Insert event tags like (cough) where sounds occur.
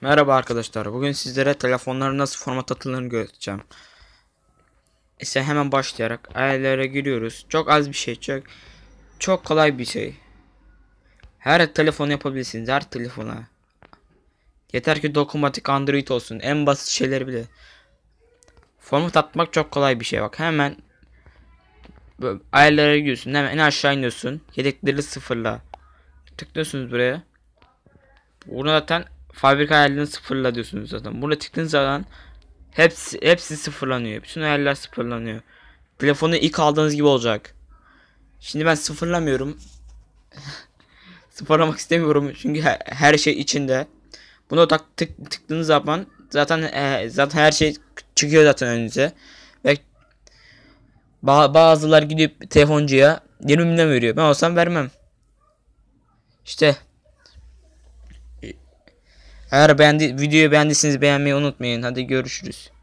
Merhaba arkadaşlar. Bugün sizlere telefonların nasıl format atılırını göstereceğim. İşte hemen başlayarak ayarlara giriyoruz. Çok az bir şey. Çok, çok kolay bir şey. Her telefon yapabilirsiniz. Her telefona. Yeter ki dokunmatik Android olsun. En basit şeyler bile. Format atmak çok kolay bir şey. Bak hemen ayarlara giriyorsun. Hemen en aşağı iniyorsun. Yedekleri sıfırla. Tıklıyorsunuz buraya. Burada zaten fabrika hayalini sıfırla diyorsunuz zaten. Burada tıkladığınız zaman hepsi, hepsi sıfırlanıyor. Bütün hayaller sıfırlanıyor. Telefonu ilk aldığınız gibi olacak. Şimdi ben sıfırlamıyorum. (laughs) Sıfırlamak istemiyorum çünkü her, şey içinde. Bunu tak tık, tıkladığınız zaman zaten e, zaten her şey çıkıyor zaten önünüze. Ve ba bazılar gidip telefoncuya 20 bin veriyor. Ben olsam vermem. İşte eğer beğendi videoyu beğendiyseniz beğenmeyi unutmayın. Hadi görüşürüz.